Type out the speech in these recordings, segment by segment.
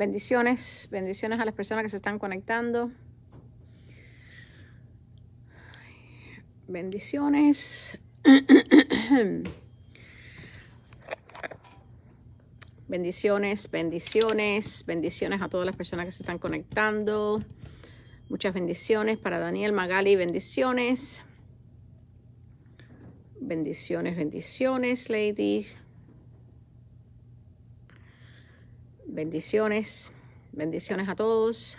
Bendiciones, bendiciones a las personas que se están conectando. Bendiciones. bendiciones, bendiciones, bendiciones a todas las personas que se están conectando. Muchas bendiciones para Daniel Magali, bendiciones. Bendiciones, bendiciones, ladies. Bendiciones, bendiciones a todos.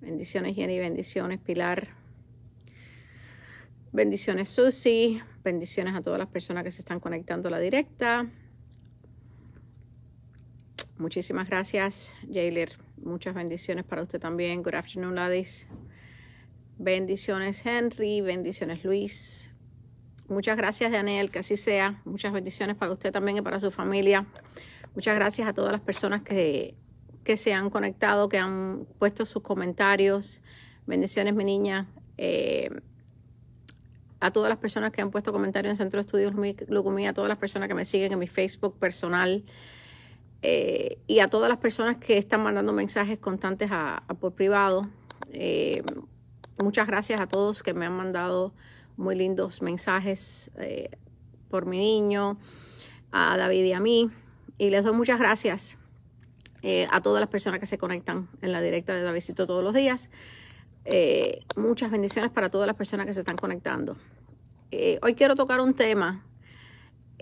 Bendiciones Jenny, bendiciones Pilar. Bendiciones Susi, bendiciones a todas las personas que se están conectando a la directa. Muchísimas gracias, Jayler. Muchas bendiciones para usted también. Good afternoon, ladies. Bendiciones, Henry. Bendiciones, Luis. Muchas gracias, Daniel. Que así sea. Muchas bendiciones para usted también y para su familia. Muchas gracias a todas las personas que, se han conectado, que han puesto sus comentarios. Bendiciones, mi niña. Eh, a todas las personas que han puesto comentarios en Centro de Estudios Glucomía, a todas las personas que me siguen en mi Facebook personal eh, y a todas las personas que están mandando mensajes constantes a, por privado. Eh, muchas gracias a todos que me han mandado muy lindos mensajes por mi niño, a David y a mí. Y les doy muchas gracias eh, a todas las personas que se conectan en la directa de Davidcito todos los días. Eh, muchas bendiciones para todas las personas que se están conectando. Eh, hoy quiero tocar un tema.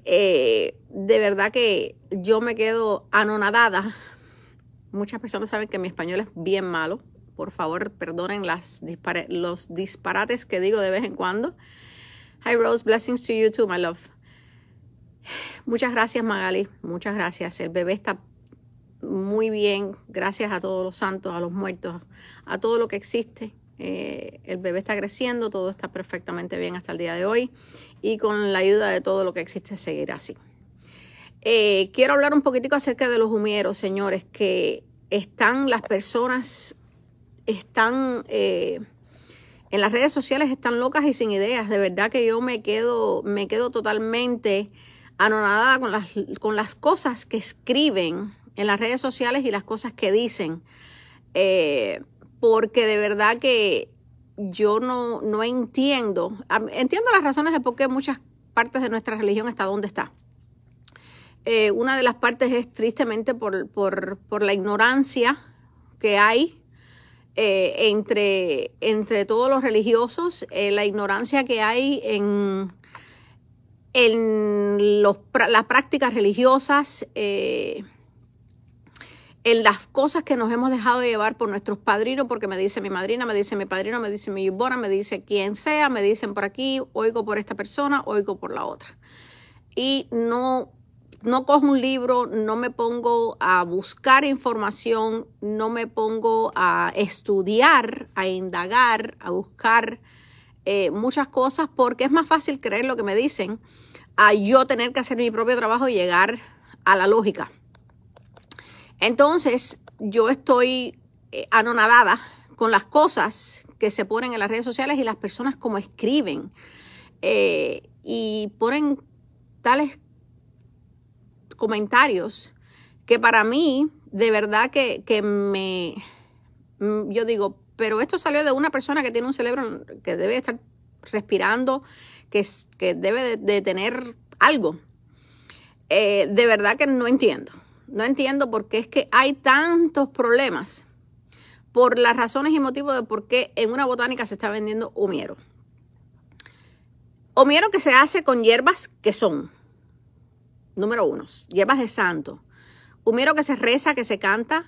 de verdad que yo me quedo anonadada. Muchas personas saben que mi español es bien malo. Por favor, perdonen las los disparates que digo de vez en cuando. Hi Rose, blessings to you too, my love. Muchas gracias, Magali. Muchas gracias. El bebé está muy bien. Gracias a todos los santos, a los muertos, a todo lo que existe. Eh, el bebé está creciendo, todo está perfectamente bien hasta el día de hoy y con la ayuda de todo lo que existe seguirá así. Eh, quiero hablar un poquitico acerca de los humieros, señores, que están las personas, están eh, en las redes sociales, están locas y sin ideas. De verdad que yo me quedo, me quedo totalmente anonadada con las, con las cosas que escriben en las redes sociales y las cosas que dicen, eh, porque de verdad que yo no, no entiendo, entiendo las razones de por qué muchas partes de nuestra religión está donde está. Eh, una de las partes es tristemente por, la ignorancia que hay eh, entre, entre todos los religiosos, la ignorancia que hay en, en las prácticas religiosas, eh, en las cosas que nos hemos dejado llevar por nuestros padrinos, porque me dice mi madrina, me dice mi padrino, me dice mi yubona, me dice quien sea, me dicen por aquí, oigo por esta persona, oigo por la otra. Y no, no cojo un libro, no me pongo a buscar información, no me pongo a estudiar, a indagar, a buscar eh, muchas cosas, porque es más fácil creer lo que me dicen a yo tener que hacer mi propio trabajo y llegar a la lógica. Entonces, yo estoy eh, anonadada con las cosas que se ponen en las redes sociales y las personas como escriben eh, y ponen tales comentarios que para mí, de verdad que, que me, yo digo, pero esto salió de una persona que tiene un cerebro que debe estar respirando que, debe de, tener algo. Eh, de verdad que no entiendo. No entiendo por qué es que hay tantos problemas por las razones y motivos de por qué en una botánica se está vendiendo humiero. Humiero que se hace con hierbas que son, número uno, hierbas de santo. Humiero que se reza, que se canta,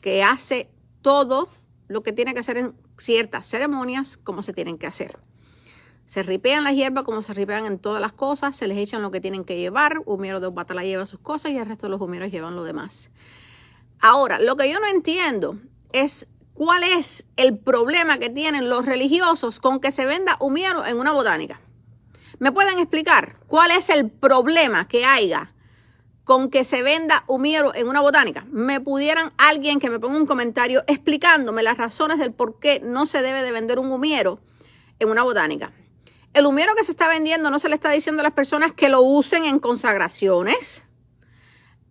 que hace todo lo que tiene que hacer en ciertas ceremonias como se tienen que hacer. Se ripean las hierbas como se ripean en todas las cosas, se les echan lo que tienen que llevar, Humiero de Opatala lleva sus cosas y el resto de los humieros llevan lo demás. Ahora, lo que yo no entiendo es cuál es el problema que tienen los religiosos con que se venda humiero en una botánica. ¿Me pueden explicar cuál es el problema que haya con que se venda humiero en una botánica? ¿Me pudieran alguien que me ponga un comentario explicándome las razones del por qué no se debe de vender un humiero en una botánica? El humero que se está vendiendo no se le está diciendo a las personas que lo usen en consagraciones.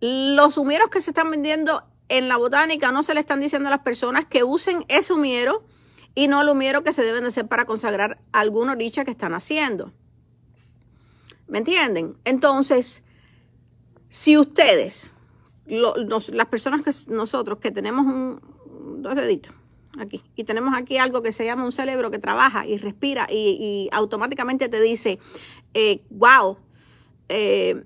Los humieros que se están vendiendo en la botánica no se le están diciendo a las personas que usen ese humiero y no el humiero que se deben de hacer para consagrar alguna oricha que están haciendo. ¿Me entienden? Entonces, si ustedes, las personas que nosotros que tenemos un dos deditos, aquí. Y tenemos aquí algo que se llama un cerebro que trabaja y respira y, automáticamente te dice, wow, eh, eh,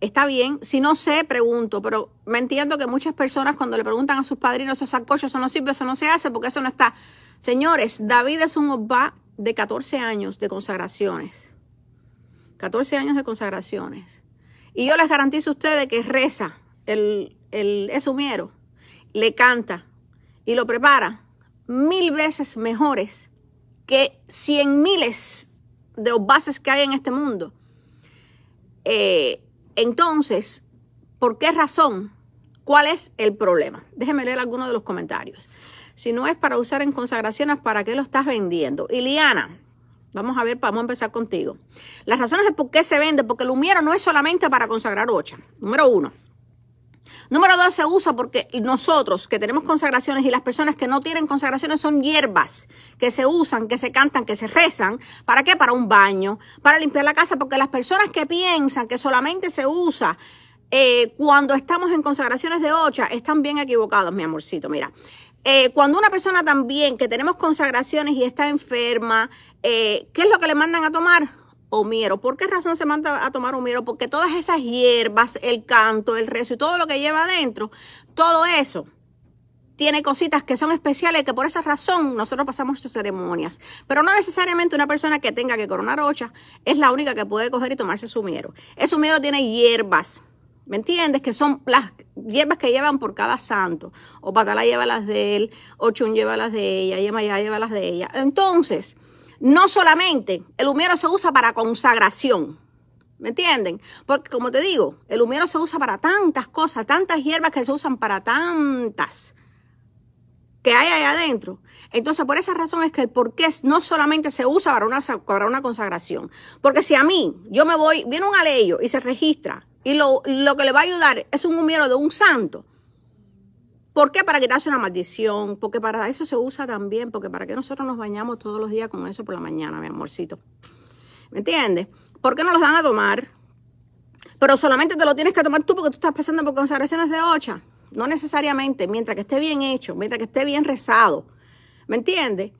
está bien. Si no sé, pregunto, pero me entiendo que muchas personas cuando le preguntan a sus padrinos esos sacochos, eso no sirve, eso no se hace porque eso no está. Señores, David es un obá de 14 años de consagraciones. 14 años de consagraciones. Y yo les garantizo a ustedes que reza el, el esumiero, le canta, y lo prepara mil veces mejores que cien miles de bases que hay en este mundo. Eh, entonces, ¿por qué razón? ¿Cuál es el problema? Déjeme leer alguno de los comentarios. Si no es para usar en consagraciones, ¿para qué lo estás vendiendo? Iliana, vamos a ver, vamos a empezar contigo. Las razones de por qué se vende, porque el humiero no es solamente para consagrar ocha. Número uno, Número dos, se usa porque nosotros que tenemos consagraciones y las personas que no tienen consagraciones son hierbas que se usan, que se cantan, que se rezan. ¿Para qué? Para un baño, para limpiar la casa, porque las personas que piensan que solamente se usa eh, cuando estamos en consagraciones de ocha están bien equivocados, mi amorcito. Mira, eh, cuando una persona también que tenemos consagraciones y está enferma, eh, ¿qué es lo que le mandan a tomar? o ¿Por qué razón se manda a tomar miero Porque todas esas hierbas, el canto, el rezo y todo lo que lleva adentro, todo eso tiene cositas que son especiales que por esa razón nosotros pasamos ceremonias. Pero no necesariamente una persona que tenga que coronar ocha es la única que puede coger y tomarse su miero. Ese miero tiene hierbas, ¿me entiendes? Que son las hierbas que llevan por cada santo. O Patala lleva las de él, Ochun lleva las de ella, Yemayá lleva las de ella. Entonces, no solamente el humero se usa para consagración. ¿Me entienden? Porque como te digo, el humero se usa para tantas cosas, tantas hierbas que se usan para tantas que hay ahí adentro. Entonces, por esa razón es que el porqué no solamente se usa para una, consagración. Porque si a mí, yo me voy, viene un aleyo y se registra, y lo, lo que le va a ayudar es un humero de un santo, ¿Por qué? Para quitarse una maldición, porque para eso se usa también, porque para que nosotros nos bañamos todos los días con eso por la mañana, mi amorcito. ¿Me entiendes? ¿Por qué no los dan a tomar? Pero solamente te lo tienes que tomar tú porque tú estás pensando por consagraciones de ocha. No necesariamente, mientras que esté bien hecho, mientras que esté bien rezado. ¿Me entiendes?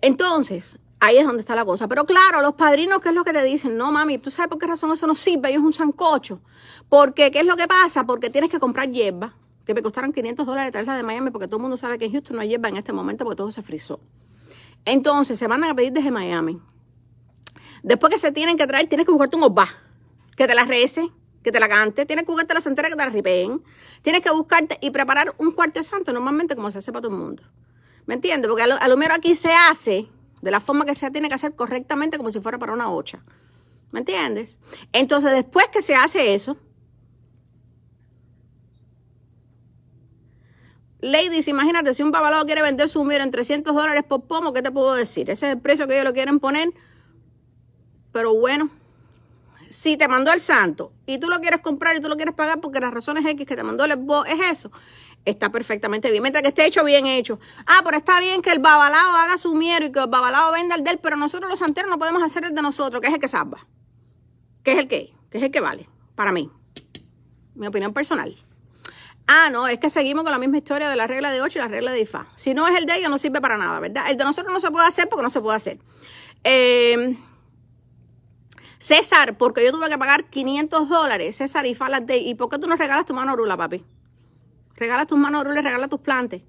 Entonces, ahí es donde está la cosa. Pero claro, los padrinos, ¿qué es lo que te dicen? No, mami, ¿tú sabes por qué razón eso no sirve? Ellos es un sancocho. Porque, ¿qué es lo que pasa? Porque tienes que comprar hierba que me costaron 500 dólares traerla de Miami porque todo el mundo sabe que en Houston no lleva en este momento porque todo se frizó. Entonces, se mandan a pedir desde Miami. Después que se tienen que traer, tienes que buscarte un obá que te la rece, que te la cante, tienes que buscarte la santera que te la ripeen, tienes que buscarte y preparar un cuarto santo normalmente como se hace para todo el mundo. ¿Me entiendes? Porque a lo, aquí se hace de la forma que se tiene que hacer correctamente como si fuera para una hocha. ¿Me entiendes? Entonces, después que se hace eso, Ladies, imagínate, si un babalado quiere vender su miero en 300 dólares por pomo, ¿qué te puedo decir? Ese es el precio que ellos lo quieren poner. Pero bueno, si te mandó el santo y tú lo quieres comprar y tú lo quieres pagar porque las razones X que te mandó el boss es eso, está perfectamente bien. Mientras que esté hecho, bien hecho. Ah, pero está bien que el babalado haga su miero y que el babalado venda el del, pero nosotros los santeros no podemos hacer el de nosotros, que es el que salva. Que es el que es el que vale, para mí. Mi opinión personal. Ah, no, es que seguimos con la misma historia de la regla de 8 y la regla de IFA. Si no es el de ella no sirve para nada, ¿verdad? El de nosotros no se puede hacer porque no se puede hacer. Eh, César, porque yo tuve que pagar 500 dólares. César, IFA las de... ¿Y por qué tú no regalas tu mano Orula, papi? Regala tus manos Orula y regala tus plantas.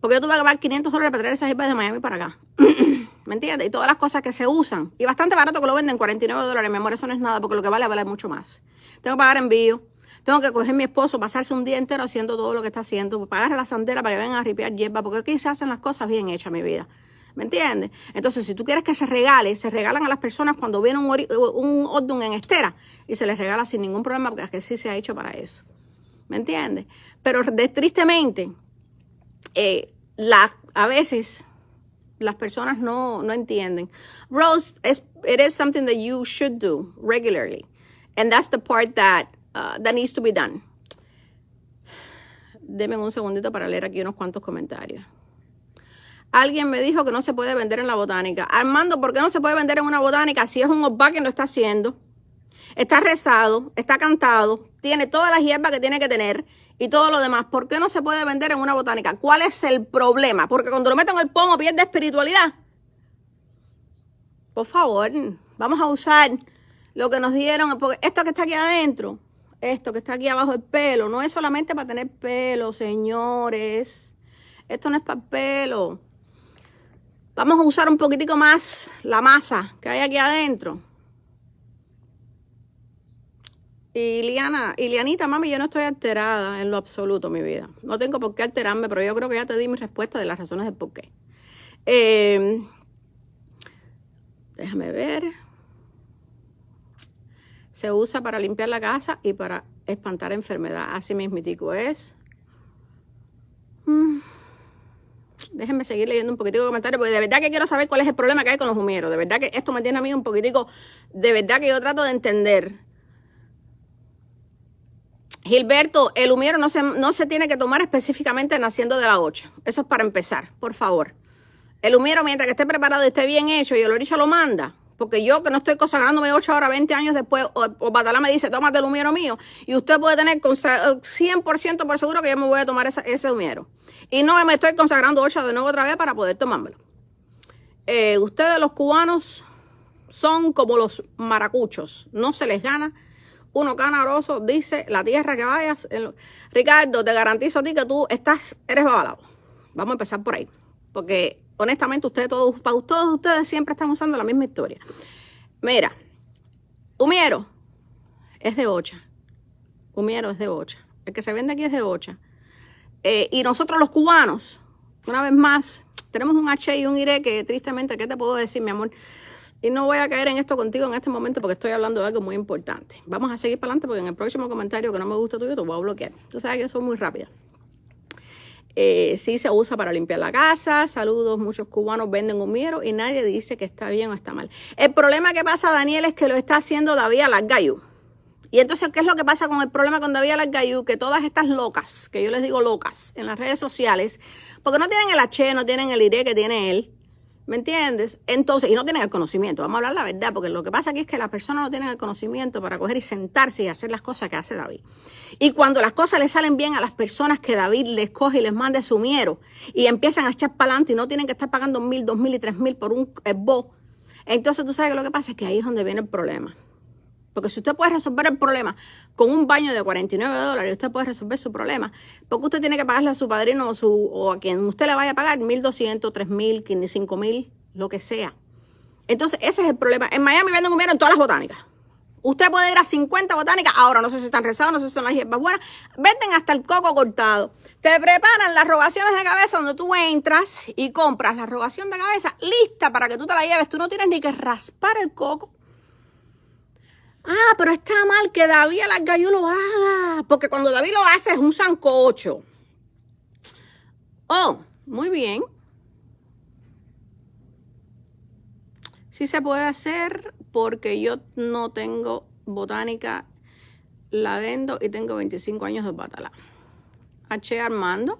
Porque yo tuve que pagar 500 dólares para traer esas IFA de Miami para acá. ¿Me entiendes? Y todas las cosas que se usan. Y bastante barato que lo venden, 49 dólares. Mi amor, eso no es nada porque lo que vale vale mucho más. Tengo que pagar envío. Tengo que coger a mi esposo, pasarse un día entero haciendo todo lo que está haciendo, pagar pues, la sandera para que vengan a ripear hierba, porque aquí se hacen las cosas bien hechas, mi vida. ¿Me entiendes? Entonces, si tú quieres que se regale, se regalan a las personas cuando viene un, un en estera y se les regala sin ningún problema, porque que sí se ha hecho para eso. ¿Me entiendes? Pero de, tristemente, eh, a veces las personas no, no entienden. Rose, it is something that you should do regularly. And that's the part that Ah, that needs to be done. Deme un segundito para leer aquí unos cuantos comentarios. Alguien me dijo que no se puede vender en la botánica. Armando, ¿por qué no se puede vender en una botánica si es un opa que lo está haciendo? Está rezado, está cantado, tiene todas las hierbas que tiene que tener y todo lo demás. ¿Por qué no se puede vender en una botánica? ¿Cuál es el problema? Porque cuando lo meten en el pomo pierde espiritualidad. Por favor, vamos a usar lo que nos dieron, esto que está aquí adentro esto que está aquí abajo, el pelo, no es solamente para tener pelo, señores. Esto no es para pelo. Vamos a usar un poquitico más la masa que hay aquí adentro. Y Liana, Ilianita, mami, yo no estoy alterada en lo absoluto, mi vida. No tengo por qué alterarme, pero yo creo que ya te di mi respuesta de las razones del por qué. Eh, déjame ver. Se usa para limpiar la casa y para espantar enfermedad. Así mismitico es. Mm. Déjenme seguir leyendo un poquitico de comentarios, porque de verdad que quiero saber cuál es el problema que hay con los humieros. De verdad que esto me tiene a mí un poquitico, de verdad que yo trato de entender. Gilberto, el humiero no se, no se tiene que tomar específicamente naciendo de la 8. Eso es para empezar, por favor. El humiero, mientras que esté preparado y esté bien hecho y el lo manda, porque yo que no estoy consagrándome 8 ahora, 20 años después, o, me dice, tómate el humiero mío. Y usted puede tener 100% eh, por seguro que yo me voy a tomar ese humiero. Y no me estoy consagrando 8 de nuevo otra vez para poder tomármelo. Eh, ustedes los cubanos son como los maracuchos. No se les gana uno canaroso dice la tierra que vayas. Ricardo, te garantizo a ti que tú estás, eres babalado. Vamos a empezar por ahí. Porque honestamente, ustedes todos, todos ustedes siempre están usando la misma historia. Mira, Humiero es de Ocha. Humiero es de Ocha. El que se vende aquí es de Ocha. Eh, y nosotros los cubanos, una vez más, tenemos un H y un IRE que tristemente, ¿qué te puedo decir, mi amor? Y no voy a caer en esto contigo en este momento porque estoy hablando de algo muy importante. Vamos a seguir para adelante porque en el próximo comentario que no me gusta tuyo te voy a bloquear. Tú sabes que yo soy muy rápida. Eh, sí se usa para limpiar la casa. Saludos, muchos cubanos venden humiero y nadie dice que está bien o está mal. El problema que pasa, Daniel, es que lo está haciendo David Alargayú. Y entonces, ¿qué es lo que pasa con el problema con David Alargayú? Que todas estas locas, que yo les digo locas, en las redes sociales, porque no tienen el H, no tienen el IRE que tiene él, ¿Me entiendes? Entonces, y no tienen el conocimiento, vamos a hablar la verdad, porque lo que pasa aquí es que las personas no tienen el conocimiento para coger y sentarse y hacer las cosas que hace David. Y cuando las cosas le salen bien a las personas que David les coge y les manda su miero y empiezan a echar para adelante y no tienen que estar pagando mil, dos mil y tres mil por un bo. Eh, entonces tú sabes que lo que pasa es que ahí es donde viene el problema. Porque si usted puede resolver el problema con un baño de 49 dólares, usted puede resolver su problema. Porque usted tiene que pagarle a su padrino o, a quien usted le vaya a pagar 1.200, 3.000, 5.000, lo que sea. Entonces, ese es el problema. En Miami venden humero en todas las botánicas. Usted puede ir a 50 botánicas. Ahora, no sé si están rezados, no sé si son las hierbas buenas. Venden hasta el coco cortado. Te preparan las robaciones de cabeza donde tú entras y compras la robación de cabeza lista para que tú te la lleves. Tú no tienes ni que raspar el coco Ah, pero está mal que David Alargayú lo haga. Porque cuando David lo hace es un sancocho. Oh, muy bien. Sí se puede hacer porque yo no tengo botánica. La vendo y tengo 25 años de patala. H. Armando.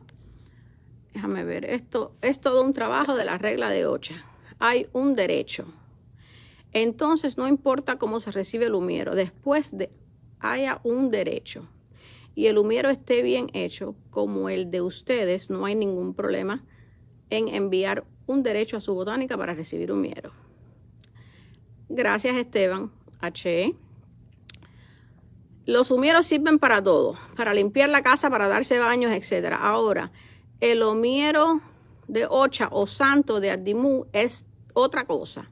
Déjame ver. Esto es todo un trabajo de la regla de 8. Hay un derecho. Entonces, no importa cómo se recibe el humiero, después de haya un derecho y el humiero esté bien hecho, como el de ustedes, no hay ningún problema en enviar un derecho a su botánica para recibir humiero. Gracias, Esteban H. Los humieros sirven para todo, para limpiar la casa, para darse baños, etc. Ahora, el humiero de Ocha o Santo de Adimú es otra cosa.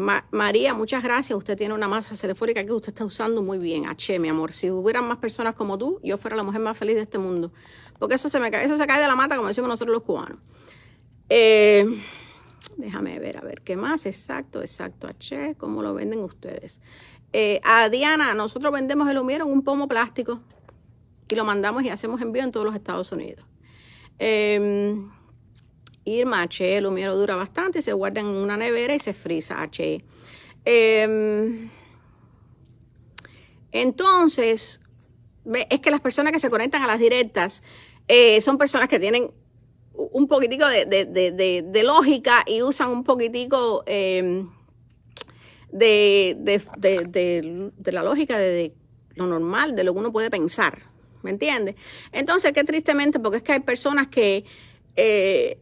María, muchas gracias. Usted tiene una masa celefórica que usted está usando muy bien. H, mi amor. Si hubieran más personas como tú, yo fuera la mujer más feliz de este mundo. Porque eso se me cae, eso se cae de la mata, como decimos nosotros los cubanos. Eh, déjame ver, a ver, ¿qué más? Exacto, exacto, H, ¿cómo lo venden ustedes? Eh, a Diana, nosotros vendemos el humero en un pomo plástico y lo mandamos y hacemos envío en todos los Estados Unidos. Em, Irma HE, el humero dura bastante se guarda en una nevera y se frisa H. Em, entonces, es que las personas que se conectan a las directas eh, son personas que tienen un poquitico de, lógica y usan un poquitico em, de, la lógica de lo normal, de lo que uno puede pensar. ¿Me entiendes? Entonces, qué tristemente, porque es que hay personas que eh,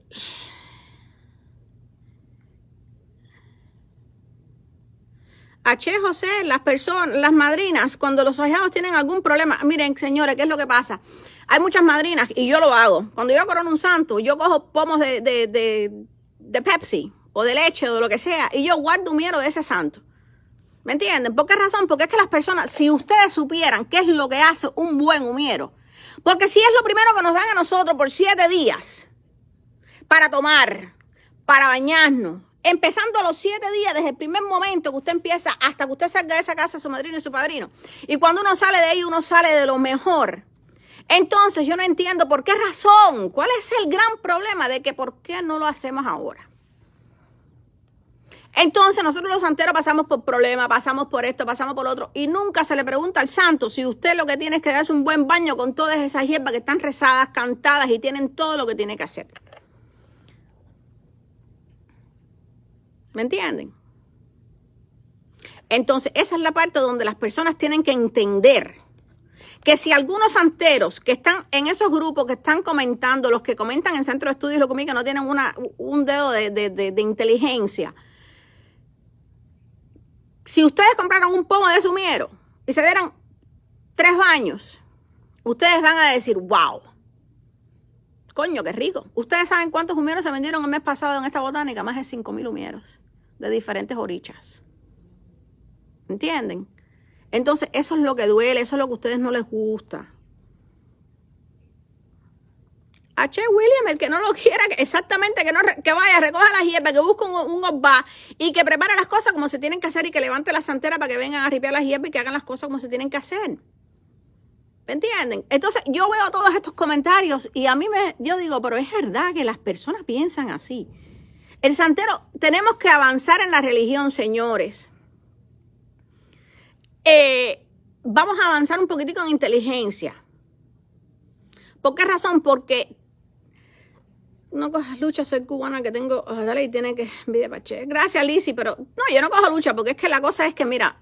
H. José, las personas, las madrinas, cuando los ahijados tienen algún problema, miren, señores, ¿qué es lo que pasa? Hay muchas madrinas y yo lo hago. Cuando yo corono un santo, yo cojo pomos de, de, Pepsi o de leche o lo que sea y yo guardo un de ese santo. ¿Me entienden? ¿Por qué razón? Porque es que las personas, si ustedes supieran qué es lo que hace un buen humiero, porque si es lo primero que nos dan a nosotros por siete días, para tomar, para bañarnos. Empezando los siete días, desde el primer momento que usted empieza hasta que usted salga de esa casa, su madrino y su padrino. Y cuando uno sale de ahí, uno sale de lo mejor. Entonces yo no entiendo por qué razón, cuál es el gran problema de que por qué no lo hacemos ahora. Entonces nosotros los santeros pasamos por problemas, pasamos por esto, pasamos por lo otro y nunca se le pregunta al santo si usted lo que tiene es que darse un buen baño con todas esas hierbas que están rezadas, cantadas y tienen todo lo que tiene que hacer. ¿Me entienden? Entonces, esa es la parte donde las personas tienen que entender que si algunos santeros que están en esos grupos que están comentando, los que comentan en Centro de Estudios Lo que no tienen una, un dedo de, inteligencia, si ustedes compraron un pomo de sumiero y se dieron tres baños, ustedes van a decir, wow, Coño, qué rico. Ustedes saben cuántos humieros se vendieron el mes pasado en esta botánica. Más de 5.000 mil humieros de diferentes orichas. ¿Entienden? Entonces, eso es lo que duele, eso es lo que a ustedes no les gusta. H. William, el que no lo quiera, exactamente, que, no, que vaya, recoja la hierba, que busque un, un y que prepare las cosas como se tienen que hacer y que levante la santera para que vengan a ripiar las hierbas y que hagan las cosas como se tienen que hacer. ¿Me entienden? Entonces yo veo todos estos comentarios y a mí me, yo digo, pero es verdad que las personas piensan así. El santero, tenemos que avanzar en la religión, señores. Eh, vamos a avanzar un poquitico en inteligencia. ¿Por qué razón? Porque no cojas lucha, soy cubana que tengo, dale y tiene que, gracias Lizzy, pero no, yo no cojo lucha porque es que la cosa es que, mira,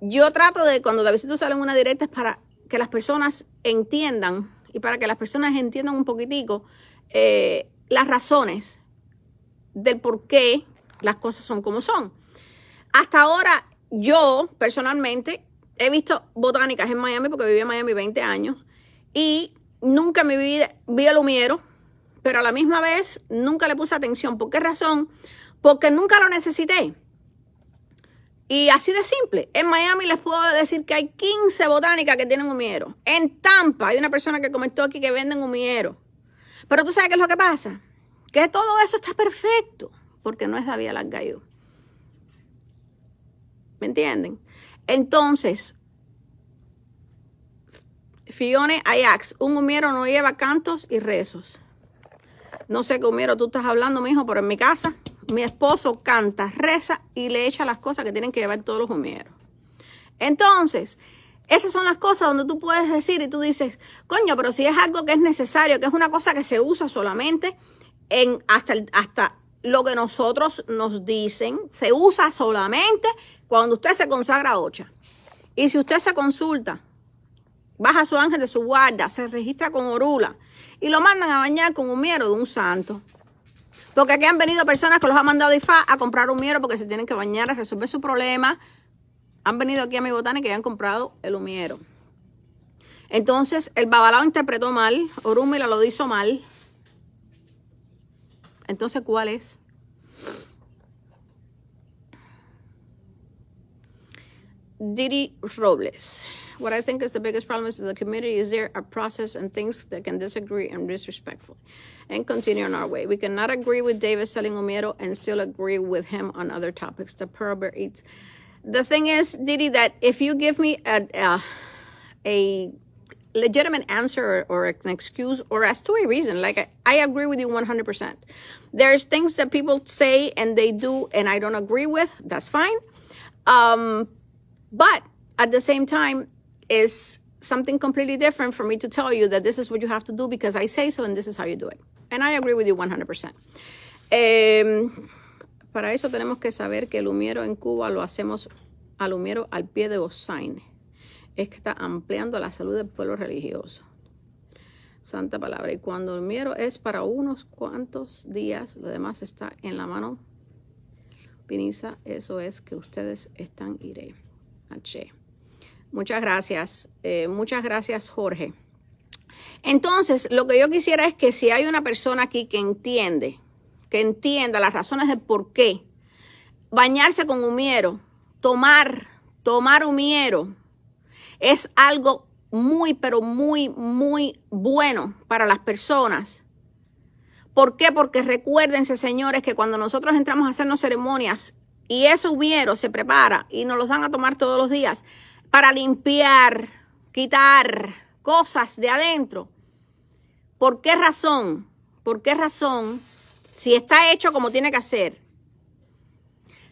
yo trato de, cuando Davidito sale en una directa es para que las personas entiendan y para que las personas entiendan un poquitico eh, las razones del por qué las cosas son como son. Hasta ahora yo personalmente he visto botánicas en Miami porque viví en Miami 20 años y nunca en mi vida vi el pero a la misma vez nunca le puse atención. ¿Por qué razón? Porque nunca lo necesité. Y así de simple. En Miami les puedo decir que hay 15 botánicas que tienen humiero. En Tampa hay una persona que comentó aquí que venden humiero. Pero tú sabes qué es lo que pasa. Que todo eso está perfecto. Porque no es David Alargayú. ¿Me entienden? Entonces, Fione Ajax, un humiero no lleva cantos y rezos. No sé qué humiero tú estás hablando, mijo, pero en mi casa mi esposo canta, reza y le echa las cosas que tienen que llevar todos los humieros. Entonces, esas son las cosas donde tú puedes decir y tú dices, coño, pero si es algo que es necesario, que es una cosa que se usa solamente en hasta, hasta lo que nosotros nos dicen, se usa solamente cuando usted se consagra a Ocha. Y si usted se consulta, baja su ángel de su guarda, se registra con orula y lo mandan a bañar con un de un santo. Porque aquí han venido personas que los han mandado IFA a comprar un miero porque se tienen que bañar a resolver su problema. Han venido aquí a mi botana y que han comprado el humiero. Entonces, el babalao interpretó mal, Orumila lo hizo mal. Entonces, ¿cuál es? Didi Robles. What I think is the biggest problem is that the community is there a process and things that can disagree and disrespectful. and continue on our way. We cannot agree with David Salingomero and still agree with him on other topics. The problem eats. The thing is, Didi, that if you give me a, a, a legitimate answer or, or, an excuse or as to a reason. Like, I, I, agree with you 100%. There's things that people say and they do and I don't agree with. That's fine. Um, but at the same time, is something completely different for me to tell you that this is what you have to do because I say so and this is how you do it. And I agree with you 100%. Em, para eso tenemos que saber que el humiero en Cuba lo hacemos al humiero al pie de Osaine. Es que está ampliando la salud del pueblo religioso. Santa palabra. Y cuando el humiero es para unos cuantos días, lo demás está en la mano. Piniza, eso es que ustedes están iré. H. Muchas gracias. Eh, muchas gracias, Jorge. Entonces, lo que yo quisiera es que si hay una persona aquí que entiende, que entienda las razones de por qué bañarse con humiero, tomar, tomar humiero, es algo muy, pero muy, muy bueno para las personas. ¿Por qué? Porque recuérdense, señores, que cuando nosotros entramos a hacernos ceremonias y ese humiero se prepara y nos los dan a tomar todos los días para limpiar, quitar, cosas de adentro. ¿Por qué razón? ¿Por qué razón? Si está hecho como tiene que hacer.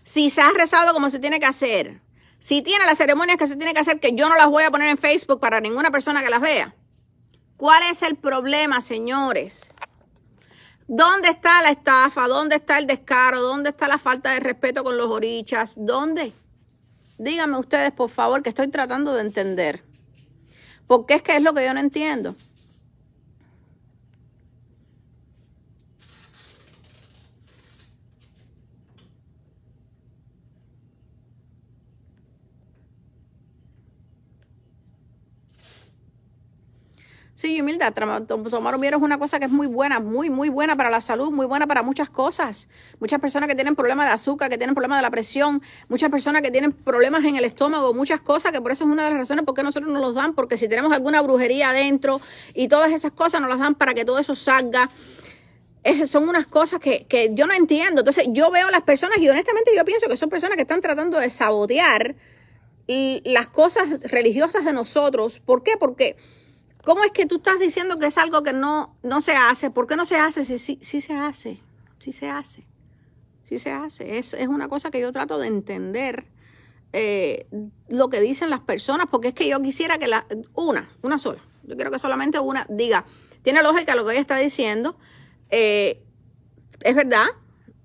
Si se ha rezado como se tiene que hacer. Si tiene las ceremonias que se tiene que hacer, que yo no las voy a poner en Facebook para ninguna persona que las vea. ¿Cuál es el problema, señores? ¿Dónde está la estafa? ¿Dónde está el descaro? ¿Dónde está la falta de respeto con los orichas? ¿Dónde? Díganme ustedes, por favor, que estoy tratando de entender. Porque es que es lo que yo no entiendo. Sí, humildad. Tomar vino es una cosa que es muy buena, muy, muy buena para la salud, muy buena para muchas cosas. Muchas personas que tienen problemas de azúcar, que tienen problemas de la presión, muchas personas que tienen problemas en el estómago, muchas cosas que por eso es una de las razones por qué nosotros nos los dan, porque si tenemos alguna brujería adentro y todas esas cosas nos las dan para que todo eso salga. son unas cosas que, yo no entiendo. Entonces yo veo las personas y honestamente yo pienso que son personas que están tratando de sabotear las cosas religiosas de nosotros. ¿Por qué? Porque ¿Cómo es que tú estás diciendo que es algo que no, no se hace? ¿Por qué no se hace? Sí, sí, se hace, si se hace, si se hace. Es, una cosa que yo trato de entender eh, lo que dicen las personas, porque es que yo quisiera que la, una, una sola, yo quiero que solamente una diga, tiene lógica lo que ella está diciendo, eh, es verdad,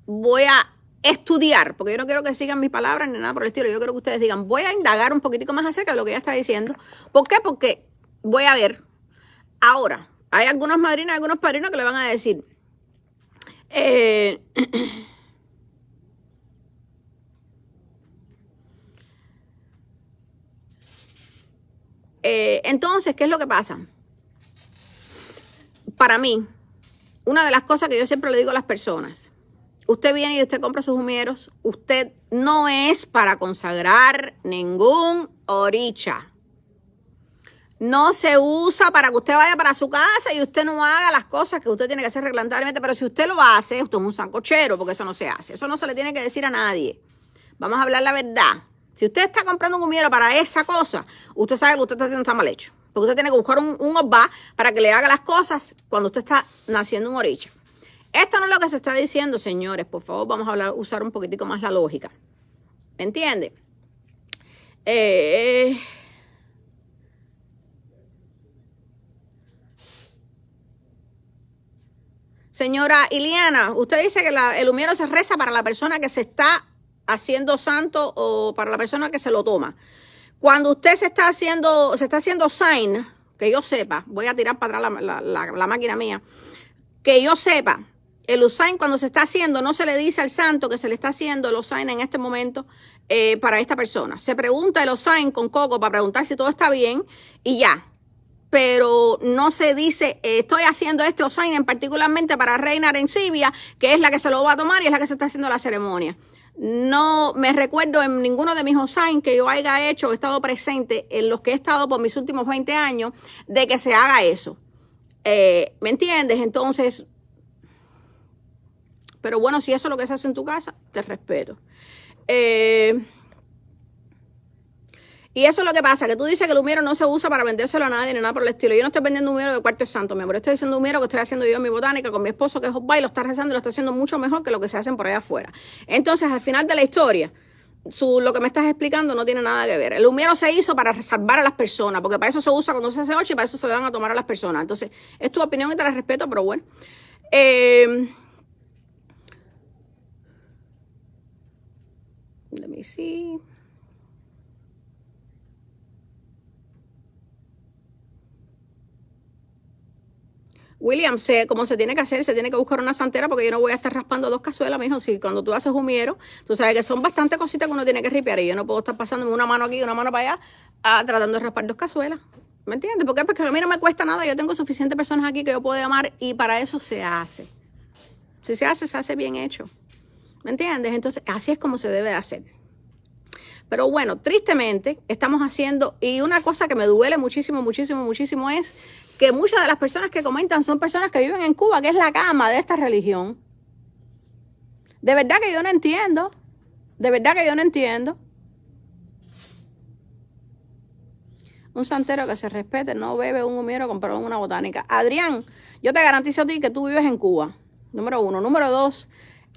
voy a estudiar, porque yo no quiero que sigan mis palabras ni nada por el estilo, yo quiero que ustedes digan, voy a indagar un poquitico más acerca de lo que ella está diciendo. ¿Por qué? Porque voy a ver Ahora, hay algunas madrinas, algunos padrinos que le van a decir, eh, eh, entonces, ¿qué es lo que pasa? Para mí, una de las cosas que yo siempre le digo a las personas, usted viene y usted compra sus humieros, usted no es para consagrar ningún oricha no se usa para que usted vaya para su casa y usted no haga las cosas que usted tiene que hacer reglamentariamente. Pero si usted lo hace, usted es un sancochero, porque eso no se hace. Eso no se le tiene que decir a nadie. Vamos a hablar la verdad. Si usted está comprando un humillero para esa cosa, usted sabe que usted está haciendo está mal hecho. Porque usted tiene que buscar un, un para que le haga las cosas cuando usted está naciendo un oricha. Esto no es lo que se está diciendo, señores. Por favor, vamos a usar un poquitico más la lógica. ¿Me entiende? Eh Señora Iliana, usted dice que el humero se reza para la persona que se está haciendo santo o para la persona que se lo toma. Cuando usted se está haciendo, se está haciendo sign, que yo sepa, voy a tirar para atrás la, máquina mía, que yo sepa, el sign cuando se está haciendo, no se le dice al santo que se le está haciendo el sign en este momento eh, para esta persona. Se pregunta el sign con coco para preguntar si todo está bien y ya pero no se dice, estoy haciendo este en particularmente para Reina Sibia, que es la que se lo va a tomar y es la que se está haciendo la ceremonia. No me recuerdo en ninguno de mis Osain que yo haya hecho o estado presente en los que he estado por mis últimos 20 años de que se haga eso. Eh, ¿Me entiendes? Entonces, pero bueno, si eso es lo que se hace en tu casa, te respeto. Eh, y eso es lo que pasa, que tú dices que el humero no se usa para vendérselo a nadie ni nada por el estilo. Yo no estoy vendiendo humero de cuarto santo, mi amor. Estoy haciendo humero que estoy haciendo yo en mi botánica con mi esposo, que es y lo está rezando y lo está haciendo mucho mejor que lo que se hacen por allá afuera. Entonces, al final de la historia, lo que me estás explicando no tiene nada que ver. El humero se hizo para salvar a las personas, porque para eso se usa cuando se hace ocho y para eso se le van a tomar a las personas. Entonces, es tu opinión y te la respeto, pero bueno. Em, let me see. William, sé cómo se tiene que hacer, se tiene que buscar una santera porque yo no voy a estar raspando dos cazuelas, mi hijo, si cuando tú haces humiero, tú sabes que son bastantes cositas que uno tiene que ripear y yo no puedo estar pasándome una mano aquí y una mano para allá ah, tratando de raspar dos cazuelas. ¿Me entiendes? Porque, porque a mí no me cuesta nada, yo tengo suficientes personas aquí que yo puedo amar y para eso se hace. Si se hace, se hace bien hecho. ¿Me entiendes? Entonces, así es como se debe hacer. Pero bueno, tristemente estamos haciendo, y una cosa que me duele muchísimo, muchísimo, muchísimo es que muchas de las personas que comentan son personas que viven en Cuba, que es la cama de esta religión. De verdad que yo no entiendo. De verdad que yo no entiendo. Un santero que se respete no bebe un humero comprado en una botánica. Adrián, yo te garantizo a ti que tú vives en Cuba. Número uno. Número dos,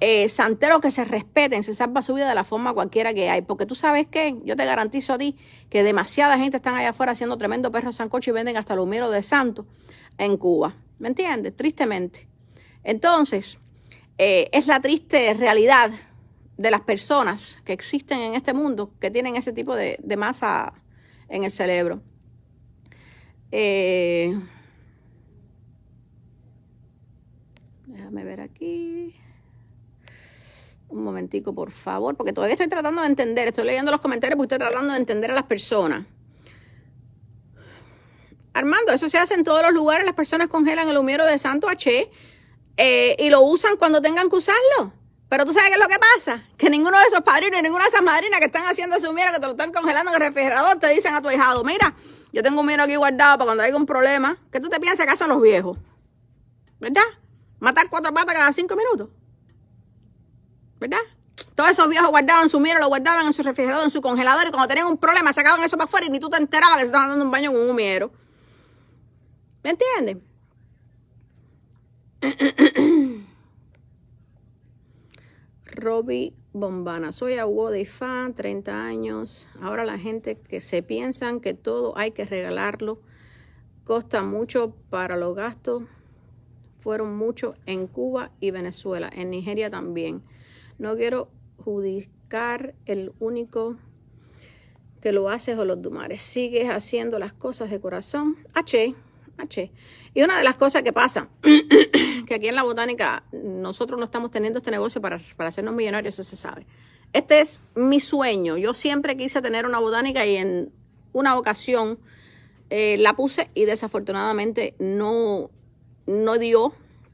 eh, santeros que se respeten, se salva su vida de la forma cualquiera que hay. Porque tú sabes que yo te garantizo a ti que demasiada gente están allá afuera haciendo tremendo perro sancocho y venden hasta los miedos de santo en Cuba. ¿Me entiendes? Tristemente. Entonces, eh, es la triste realidad de las personas que existen en este mundo que tienen ese tipo de, masa en el cerebro. Eh, déjame ver aquí. Un momentico, por favor, porque todavía estoy tratando de entender. Estoy leyendo los comentarios porque estoy tratando de entender a las personas. Armando, eso se hace en todos los lugares. Las personas congelan el humero de Santo H eh, y lo usan cuando tengan que usarlo. Pero tú sabes qué es lo que pasa, que ninguno de esos padrinos, ninguna de esas madrinas que están haciendo su humero que te lo están congelando en el refrigerador, te dicen a tu hijado, mira, yo tengo un humero aquí guardado para cuando haya un problema, que tú te piensas que hacen los viejos. ¿Verdad? Matar cuatro patas cada cinco minutos. ¿verdad? Todos esos viejos guardaban su miedo, lo guardaban en su refrigerador, en su congelador, y cuando tenían un problema sacaban eso para afuera y ni tú te enterabas que se estaban dando un baño con un miero. ¿Me entiendes? Robbie Bombana, soy Hugo de fan, 30 años. Ahora la gente que se piensan que todo hay que regalarlo, costa mucho para los gastos, fueron muchos en Cuba y Venezuela, en Nigeria también. No quiero judicar el único que lo haces o los dumares. Sigues haciendo las cosas de corazón. H, H. Y una de las cosas que pasa, que aquí en la botánica nosotros no estamos teniendo este negocio para, para hacernos millonarios, eso se sabe. Este es mi sueño. Yo siempre quise tener una botánica y en una ocasión eh, la puse y desafortunadamente no, no dio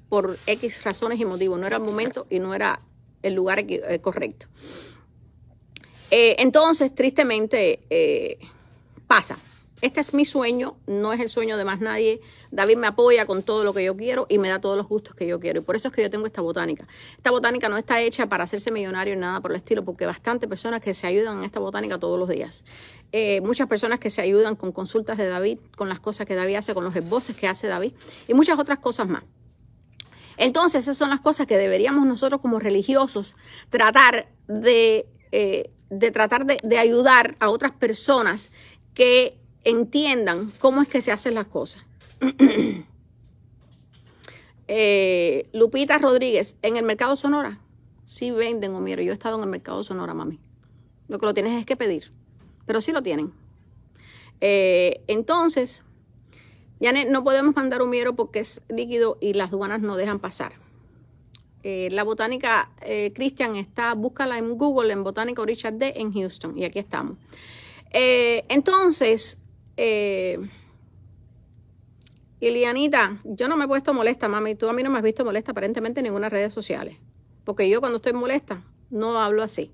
por X razones y motivos. No era el momento y no era el lugar eh, correcto. Eh, entonces, tristemente, eh, pasa. Este es mi sueño, no es el sueño de más nadie. David me apoya con todo lo que yo quiero y me da todos los gustos que yo quiero. Y por eso es que yo tengo esta botánica. Esta botánica no está hecha para hacerse millonario ni nada por el estilo, porque bastantes personas que se ayudan en esta botánica todos los días. muchas personas que se ayudan con consultas de David, con las cosas que David hace, con los esboces que hace David y muchas otras cosas más. Entonces, esas son las cosas que deberíamos nosotros como religiosos tratar de, eh, tratar de, ayudar a otras personas que entiendan cómo es que se hacen las cosas. Eh, Lupita Rodríguez, en el mercado Sonora, sí venden Homero. Yo he estado en el mercado Sonora, mami. Lo que lo tienes es que pedir, pero sí lo tienen. Eh, entonces, Janet, no podemos mandar humiero porque es líquido y las aduanas no dejan pasar. Eh, la botánica eh, Christian está, búscala en Google, en Botánica Richard D en Houston. Y aquí estamos. Eh, entonces, Ilianita, yo no me he puesto molesta, mami. Tú a mí no me has visto molesta aparentemente en ninguna redes sociales. Porque yo cuando estoy molesta, no hablo así.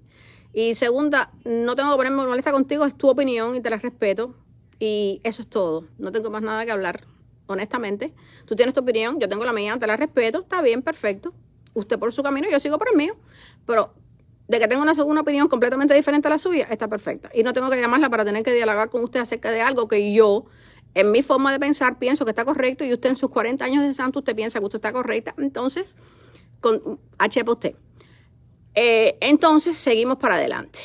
Y segunda, no tengo que ponerme molesta contigo, es tu opinión y te la respeto. Y eso es todo. No tengo más nada que hablar, honestamente. Tú tienes tu opinión, yo tengo la mía, te la respeto, está bien, perfecto. Usted por su camino, yo sigo por el mío. Pero de que tengo una segunda opinión completamente diferente a la suya, está perfecta. Y no tengo que llamarla para tener que dialogar con usted acerca de algo que yo, en mi forma de pensar, pienso que está correcto y usted en sus 40 años de santo, usted piensa que usted está correcta. Entonces, con, H usted. Eh, entonces, seguimos para adelante.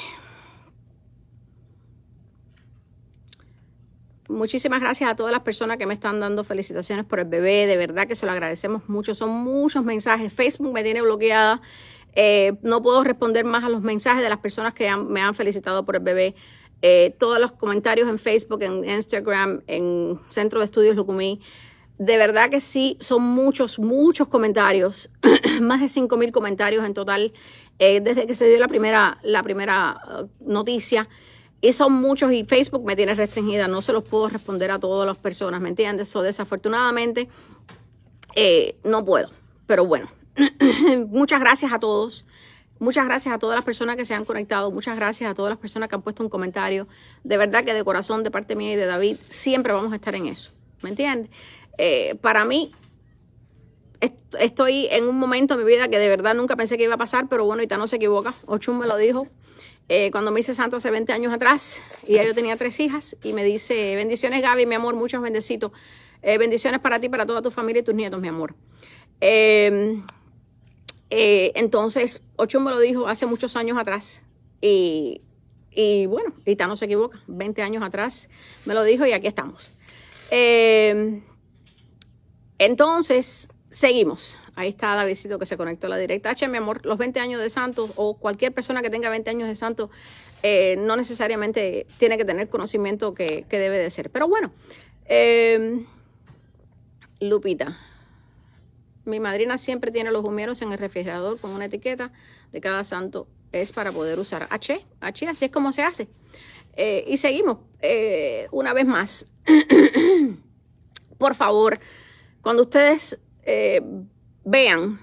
Muchísimas gracias a todas las personas que me están dando felicitaciones por el bebé. De verdad que se lo agradecemos mucho. Son muchos mensajes. Facebook me tiene bloqueada. Eh, no puedo responder más a los mensajes de las personas que me han felicitado por el bebé. Eh, todos los comentarios en Facebook, en Instagram, en Centro de Estudios Lucumí. De verdad que sí, son muchos, muchos comentarios. más de 5.000 comentarios en total eh, desde que se dio la primera, la primera uh, noticia. Y son muchos y Facebook me tiene restringida, no se los puedo responder a todas las personas, ¿me entiendes? So, desafortunadamente, eh, no puedo, pero bueno, muchas gracias a todos. Muchas gracias a todas las personas que se han conectado. Muchas gracias a todas las personas que han puesto un comentario. De verdad que de corazón, de parte mía y de David, siempre vamos a estar en eso. ¿Me entiendes? Eh, para mí, estoy en un momento de mi vida que de verdad nunca pensé que iba a pasar, pero bueno, Ita no se equivoca. Ochum me lo dijo. Eh, cuando me hice santo hace 20 años atrás y yo tenía tres hijas y me dice, bendiciones Gaby, mi amor, muchos bendecitos. Eh, bendiciones para ti, para toda tu familia y tus nietos, mi amor. Em, eh, entonces, Ocho me lo dijo hace muchos años atrás y, bueno, y no se equivoca, 20 años atrás me lo dijo y aquí estamos. Em, entonces, seguimos. Ahí está visita que se conectó a la directa. H, mi amor, los 20 años de Santos o cualquier persona que tenga 20 años de Santos eh, no necesariamente tiene que tener conocimiento que, debe de ser. Pero bueno, em, Lupita. Mi madrina siempre tiene los humeros en el refrigerador con una etiqueta de cada santo. Es para poder usar H, H, así es como se hace. Eh, y seguimos eh, una vez más. Por favor, cuando ustedes vean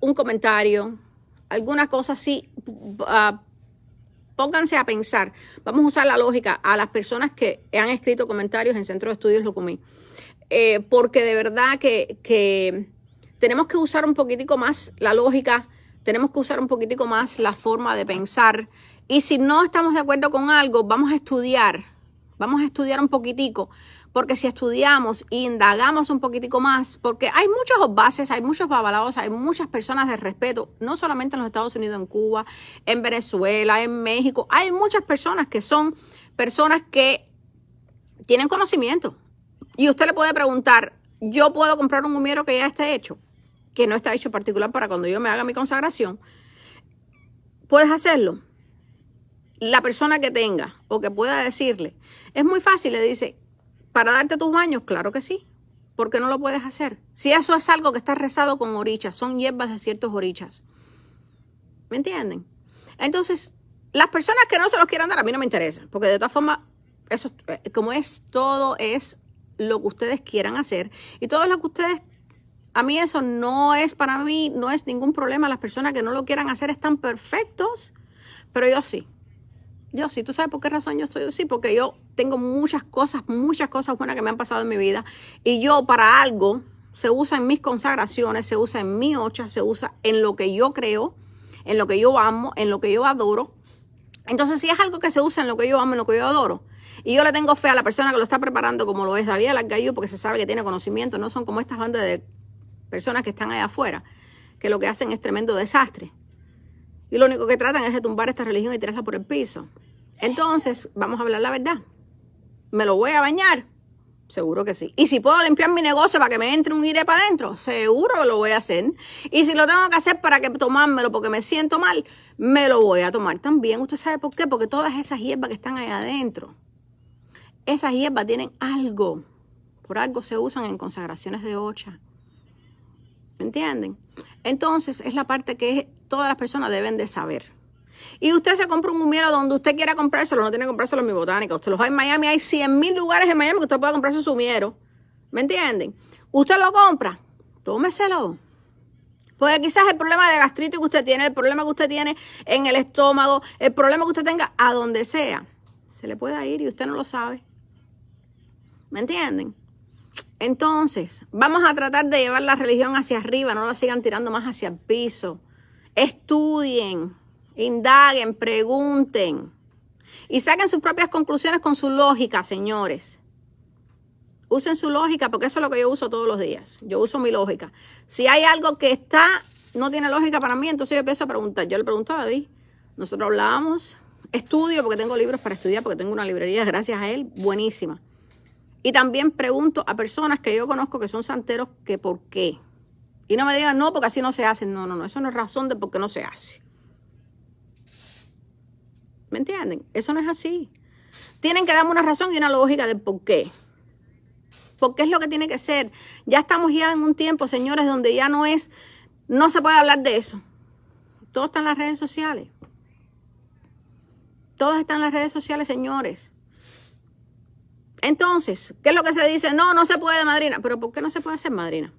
un comentario, alguna cosa así, ah, pónganse a pensar. Vamos a usar la lógica a las personas que han escrito comentarios en Centro de Estudios lo eh, porque de verdad que, que, tenemos que usar un poquitico más la lógica, tenemos que usar un poquitico más la forma de pensar. Y si no estamos de acuerdo con algo, vamos a estudiar, vamos a estudiar un poquitico porque si estudiamos indagamos un poquitico más, porque hay muchos bases, hay muchos babalados, hay muchas personas de respeto, no solamente en los Estados Unidos, en Cuba, en Venezuela, en México, hay muchas personas que son personas que tienen conocimiento. Y usted le puede preguntar, yo puedo comprar un humero que ya esté hecho, que no está hecho particular para cuando yo me haga mi consagración. Puedes hacerlo. La persona que tenga o que pueda decirle, es muy fácil, le dice, para darte tus baños, claro que sí. porque no lo puedes hacer? Si eso es algo que está rezado con orichas, son hierbas de ciertos orichas. ¿Me entienden? Entonces, las personas que no se los quieran dar, a mí no me interesa, porque de todas formas, eso, eh, como es, todo es lo que ustedes quieran hacer y todo lo que ustedes a mí eso no es para mí, no es ningún problema. Las personas que no lo quieran hacer están perfectos, pero yo sí. Yo sí, tú sabes por qué razón yo soy así, porque yo tengo muchas cosas, muchas cosas buenas que me han pasado en mi vida y yo para algo se usa en mis consagraciones, se usa en mi ocha, se usa en lo que yo creo, en lo que yo amo, en lo que yo adoro. Entonces, si es algo que se usa en lo que yo amo, en lo que yo adoro, y yo le tengo fe a la persona que lo está preparando, como lo es David Alagayú, porque se sabe que tiene conocimiento, no son como estas bandas de personas que están allá afuera, que lo que hacen es tremendo desastre. Y lo único que tratan es de tumbar esta religión y tirarla por el piso. Entonces, vamos a hablar la verdad. ¿Me lo voy a bañar? Seguro que sí. ¿Y si puedo limpiar mi negocio para que me entre un iré para adentro? Seguro que lo voy a hacer. ¿Y si lo tengo que hacer para que tomármelo porque me siento mal? Me lo voy a tomar también. ¿Usted sabe por qué? Porque todas esas hierbas que están ahí adentro, esas hierbas tienen algo. Por algo se usan en consagraciones de ocha. ¿Me entienden? Entonces es la parte que todas las personas deben de saber. Y usted se compra un humiero donde usted quiera comprárselo, no tiene que comprárselo en mi botánica. Usted lo va en Miami, hay 100.000 mil lugares en Miami que usted pueda comprarse su humiero. ¿Me entienden? Usted lo compra, tómeselo. Porque quizás el problema de gastritis que usted tiene, el problema que usted tiene en el estómago, el problema que usted tenga, a donde sea, se le pueda ir y usted no lo sabe. ¿Me entienden? Entonces, vamos a tratar de llevar la religión hacia arriba, no la sigan tirando más hacia el piso. Estudien, indaguen, pregunten y saquen sus propias conclusiones con su lógica, señores. Usen su lógica, porque eso es lo que yo uso todos los días. Yo uso mi lógica. Si hay algo que está, no tiene lógica para mí, entonces yo empiezo a preguntar. Yo le pregunto a David, nosotros hablábamos, estudio porque tengo libros para estudiar, porque tengo una librería, gracias a él, buenísima. Y también pregunto a personas que yo conozco que son santeros que por qué. Y no me digan, no, porque así no se hace. No, no, no, eso no es razón de por qué no se hace. ¿Me entienden? Eso no es así. Tienen que darme una razón y una lógica de por qué. ¿Por qué es lo que tiene que ser. Ya estamos ya en un tiempo, señores, donde ya no es, no se puede hablar de eso. Todo está en las redes sociales. Todas están en las redes sociales, señores. Entonces, ¿qué es lo que se dice? No, no se puede madrina. Pero ¿por qué no se puede hacer madrina?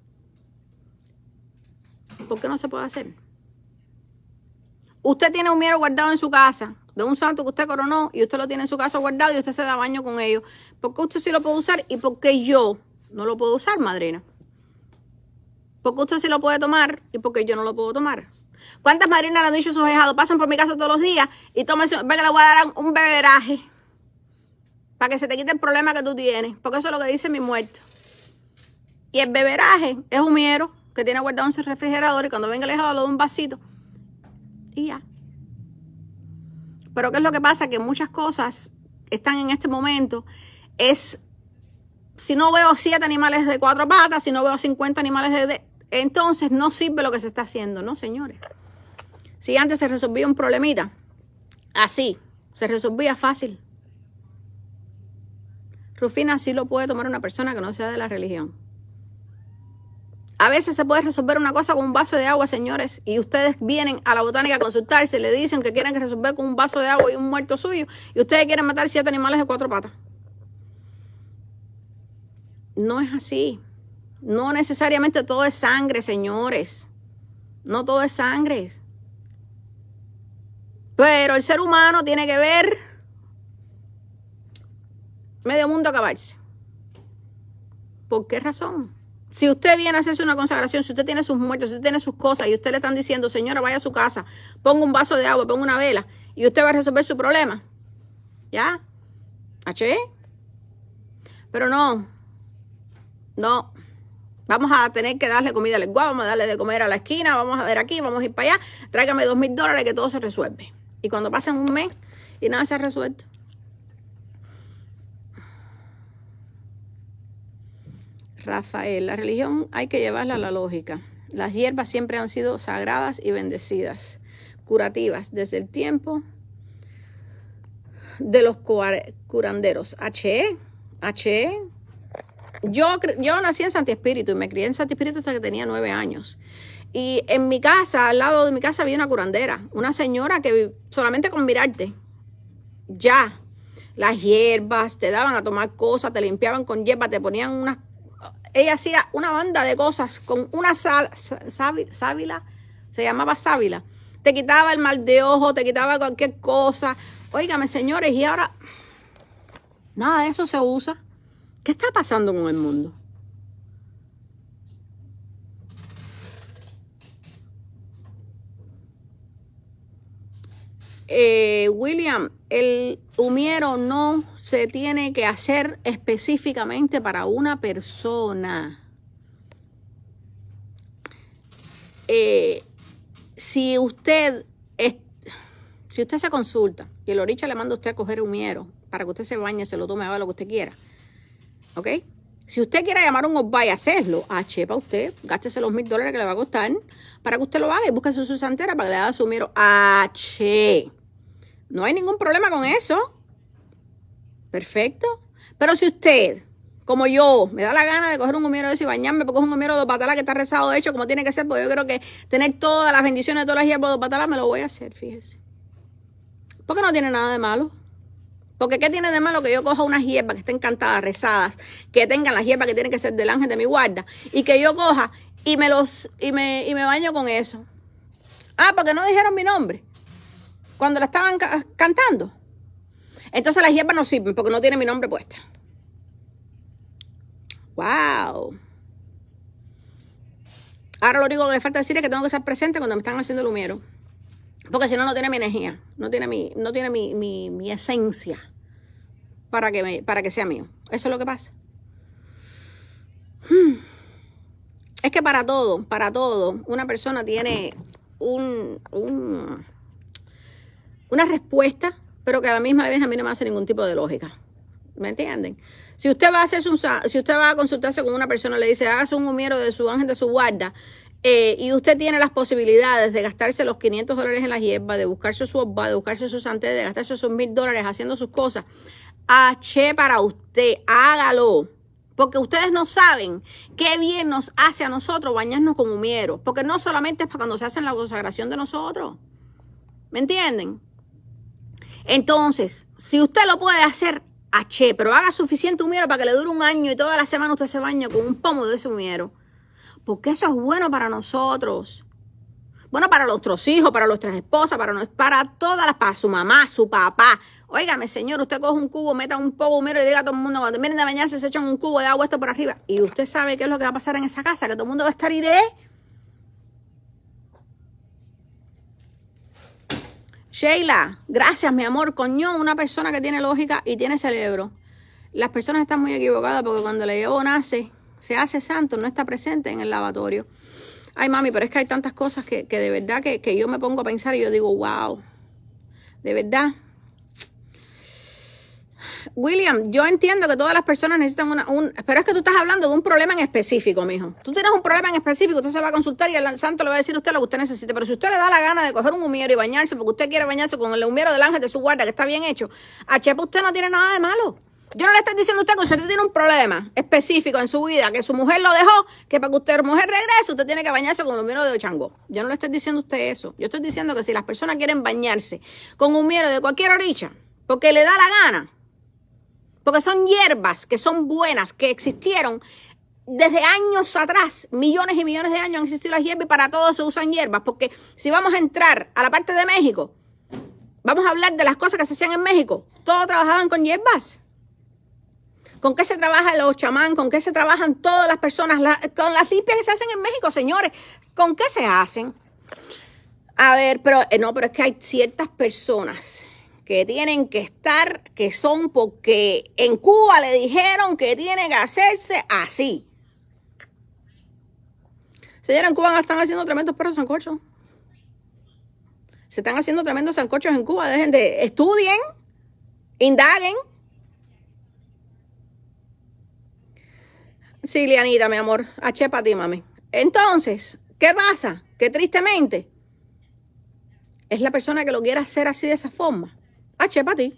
¿Por qué no se puede hacer? Usted tiene un miedo guardado en su casa de un santo que usted coronó y usted lo tiene en su casa guardado y usted se da baño con ellos. ¿Por qué usted sí lo puede usar y por qué yo no lo puedo usar, madrina? Porque usted sí lo puede tomar y porque yo no lo puedo tomar? ¿Cuántas madrinas le han dicho sus hijados? Pasan por mi casa todos los días y tomen venga, le voy a dar un beberaje para que se te quite el problema que tú tienes, porque eso es lo que dice mi muerto. Y el beberaje es un miero que tiene guardado en su refrigerador y cuando venga el hijado lo da un vasito y ya. Pero ¿qué es lo que pasa? Que muchas cosas están en este momento. Es, si no veo siete animales de cuatro patas, si no veo 50 animales de... entonces no sirve lo que se está haciendo, ¿no, señores? Si antes se resolvía un problemita, así, se resolvía fácil. Rufina, sí lo puede tomar una persona que no sea de la religión. A veces se puede resolver una cosa con un vaso de agua, señores, y ustedes vienen a la botánica a consultarse, le dicen que quieren resolver con un vaso de agua y un muerto suyo, y ustedes quieren matar siete animales de cuatro patas. No es así. No necesariamente todo es sangre, señores. No todo es sangre. Pero el ser humano tiene que ver medio mundo acabarse. ¿Por qué razón? Si usted viene a hacerse una consagración, si usted tiene sus muertos, si usted tiene sus cosas y usted le están diciendo, señora, vaya a su casa, ponga un vaso de agua, ponga una vela y usted va a resolver su problema. ¿Ya? ¿H? Pero no, no. Vamos a tener que darle comida al vamos a darle de comer a la esquina, vamos a ver aquí, vamos a ir para allá, tráigame dos mil dólares que todo se resuelve. Y cuando pasen un mes y nada se ha resuelto. Rafael, la religión hay que llevarla a la lógica. Las hierbas siempre han sido sagradas y bendecidas, curativas, desde el tiempo de los curanderos. H, e, H. E. Yo, yo nací en Santi Espíritu y me crié en Santi Espíritu hasta que tenía nueve años. Y en mi casa, al lado de mi casa, había una curandera, una señora que solamente con mirarte, ya, las hierbas, te daban a tomar cosas, te limpiaban con hierbas, te ponían unas ella hacía una banda de cosas con una sal, sábila, se llamaba sábila. Te quitaba el mal de ojo, te quitaba cualquier cosa. Óigame, señores, y ahora nada de eso se usa. ¿Qué está pasando con el mundo? Eh, William, el humiero no se tiene que hacer específicamente para una persona. Eh, si usted si usted se consulta y el oricha le manda a usted a coger humiero para que usted se bañe, se lo tome, haga lo que usted quiera. ¿Ok? Si usted quiera llamar a un vaya a hacerlo, ah, para usted, gástese los mil dólares que le va a costar para que usted lo haga y busque su susantera para que le haga su humiero, H. Ah, no hay ningún problema con eso. Perfecto. Pero si usted, como yo, me da la gana de coger un gomero de eso y bañarme, porque es un gomero de patala que está rezado, de hecho, como tiene que ser, porque yo creo que tener todas las bendiciones de todas las hierbas de patala me lo voy a hacer, fíjese. Porque no tiene nada de malo. Porque ¿qué tiene de malo que yo coja unas hierbas que estén cantadas, rezadas, que tengan las hierbas que tienen que ser del ángel de mi guarda, y que yo coja y me los y me, y me baño con eso? Ah, porque no dijeron mi nombre cuando la estaban cantando. Entonces las hierbas no sirven porque no tiene mi nombre puesta. ¡Wow! Ahora lo único que me falta decir es que tengo que estar presente cuando me están haciendo el humero. Porque si no, no tiene mi energía, no tiene mi, no tiene mi, esencia para que, para que sea mío. Eso es lo que pasa. Hmm. Es que para todo, para todo, una persona tiene un una respuesta, pero que a la misma vez a mí no me hace ningún tipo de lógica. ¿Me entienden? Si usted va a hacer si usted va a consultarse con una persona, le dice, hágase un humiero de su ángel de su guarda, eh, y usted tiene las posibilidades de gastarse los 500 dólares en la hierba, de buscarse su oba, de buscarse sus santé, de gastarse sus mil dólares haciendo sus cosas, H para usted, hágalo. Porque ustedes no saben qué bien nos hace a nosotros bañarnos con humieros. Porque no solamente es para cuando se hacen la consagración de nosotros. ¿Me entienden? Entonces, si usted lo puede hacer, H, pero haga suficiente humero para que le dure un año y toda la semana usted se bañe con un pomo de ese humero, Porque eso es bueno para nosotros. Bueno, para nuestros hijos, para nuestras esposas, para, para todas las, para su mamá, su papá. oígame señor, usted coge un cubo, meta un poco de humero y diga a todo el mundo, cuando vienen de bañarse, se echan un cubo de agua esto por arriba. Y usted sabe qué es lo que va a pasar en esa casa, que todo el mundo va a estar iré. Sheila, gracias, mi amor, coño, una persona que tiene lógica y tiene cerebro. Las personas están muy equivocadas porque cuando le llevo nace, se hace santo, no está presente en el lavatorio. Ay, mami, pero es que hay tantas cosas que, de verdad que, que yo me pongo a pensar y yo digo, wow, de verdad, William, yo entiendo que todas las personas necesitan una, un, pero es que tú estás hablando de un problema en específico, mijo. Tú tienes un problema en específico, usted se va a consultar y el santo le va a decir a usted lo que usted necesite, pero si usted le da la gana de coger un humiero y bañarse porque usted quiere bañarse con el humiero del ángel de su guarda, que está bien hecho, a Chepa usted no tiene nada de malo. Yo no le estoy diciendo a usted que usted tiene un problema específico en su vida, que su mujer lo dejó, que para que usted mujer regrese, usted tiene que bañarse con un humiero de chango. Yo no le estoy diciendo a usted eso. Yo estoy diciendo que si las personas quieren bañarse con un de cualquier orilla, porque le da la gana, porque son hierbas que son buenas, que existieron desde años atrás, millones y millones de años han existido las hierbas y para todo se usan hierbas, porque si vamos a entrar a la parte de México, vamos a hablar de las cosas que se hacían en México, todos trabajaban con hierbas. ¿Con qué se trabaja los chamán? ¿Con qué se trabajan todas las personas? con las limpias que se hacen en México, señores. ¿Con qué se hacen? A ver, pero eh, no, pero es que hay ciertas personas que tienen que estar, que son porque en Cuba le dijeron que tiene que hacerse así. Señora, en Cuba están haciendo tremendos perros sancochos. Se están haciendo tremendos sancochos en Cuba. Dejen de, estudien, indaguen. Sí, Lianita, mi amor. Achepa ti, mami. Entonces, ¿qué pasa? Que tristemente es la persona que lo quiera hacer así de esa forma. H para ti.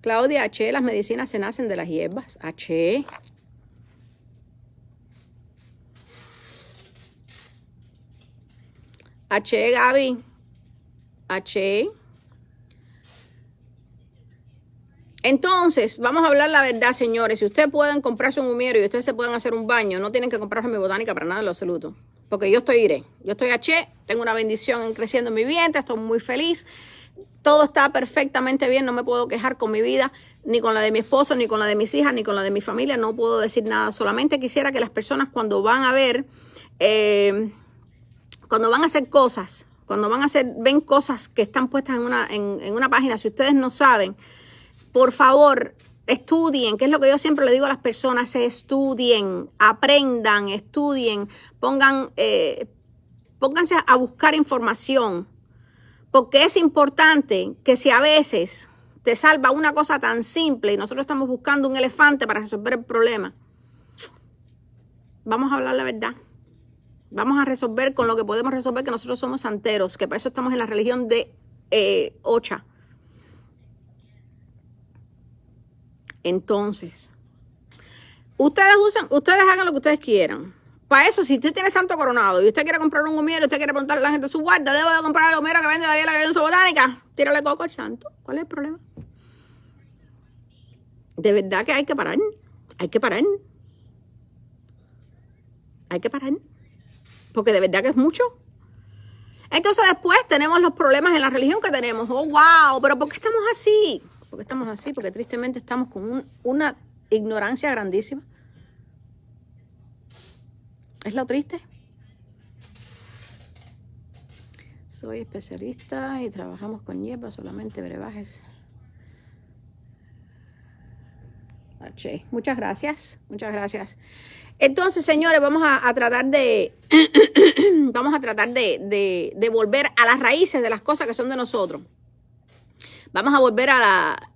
Claudia H, las medicinas se nacen de las hierbas. H. H, Gaby. H. Entonces, vamos a hablar la verdad, señores. Si ustedes pueden comprarse un humero y ustedes se pueden hacer un baño, no tienen que comprarse mi botánica para nada lo absoluto. Porque yo estoy iré. Yo estoy a tengo una bendición creciendo mi vientre, estoy muy feliz. Todo está perfectamente bien, no me puedo quejar con mi vida, ni con la de mi esposo, ni con la de mis hijas, ni con la de mi familia, no puedo decir nada. Solamente quisiera que las personas cuando van a ver, eh, cuando van a hacer cosas, cuando van a hacer, ven cosas que están puestas en una, en una página, si ustedes no saben, por favor, estudien, que es lo que yo siempre le digo a las personas, estudien, aprendan, estudien, pongan, eh, pónganse a buscar información, porque es importante que si a veces te salva una cosa tan simple y nosotros estamos buscando un elefante para resolver el problema, vamos a hablar la verdad. Vamos a resolver con lo que podemos resolver, que nosotros somos santeros, que para eso estamos en la religión de eh, Ocha Entonces, ustedes usan, ustedes hagan lo que ustedes quieran. Para eso, si usted tiene santo coronado y usted quiere comprar un gomero, usted quiere preguntarle a la gente su guarda, debo de comprar el gomero que vende en la su Botánica, tírale coco al santo. ¿Cuál es el problema? De verdad que hay que parar. Hay que parar. Hay que parar. Porque de verdad que es mucho. Entonces después tenemos los problemas en la religión que tenemos. Oh, wow, pero ¿por qué estamos así? ¿Por estamos así? Porque tristemente estamos con una ignorancia grandísima. ¿Es lo triste? Soy especialista y trabajamos con hierbas, solamente brebajes. Muchas gracias, muchas gracias. Entonces, señores, vamos a, tratar de vamos a tratar de, de volver a las raíces de las cosas que son de nosotros. Vamos a volver a la...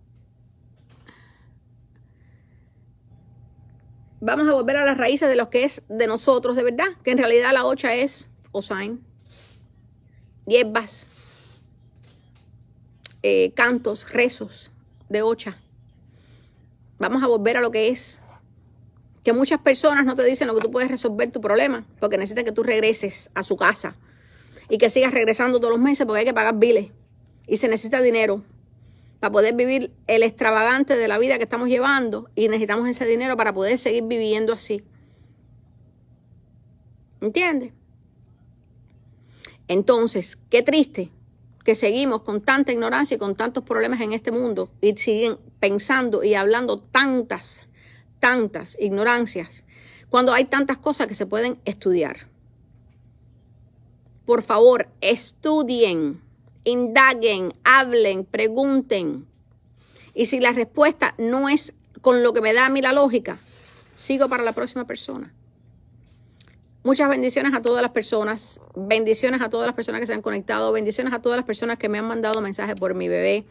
Vamos a volver a las raíces de lo que es de nosotros, de verdad. Que en realidad la ocha es osain, hierbas, eh, cantos, rezos de ocha. Vamos a volver a lo que es. Que muchas personas no te dicen lo que tú puedes resolver tu problema, porque necesitan que tú regreses a su casa y que sigas regresando todos los meses porque hay que pagar biles y se necesita dinero para poder vivir el extravagante de la vida que estamos llevando y necesitamos ese dinero para poder seguir viviendo así. ¿Entiendes? Entonces, qué triste que seguimos con tanta ignorancia y con tantos problemas en este mundo y siguen pensando y hablando tantas, tantas ignorancias cuando hay tantas cosas que se pueden estudiar. Por favor, estudien indaguen, hablen, pregunten. Y si la respuesta no es con lo que me da a mí la lógica, sigo para la próxima persona. Muchas bendiciones a todas las personas, bendiciones a todas las personas que se han conectado, bendiciones a todas las personas que me han mandado mensajes por mi bebé.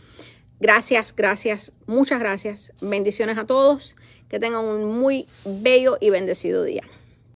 Gracias, gracias, muchas gracias. Bendiciones a todos. Que tengan un muy bello y bendecido día.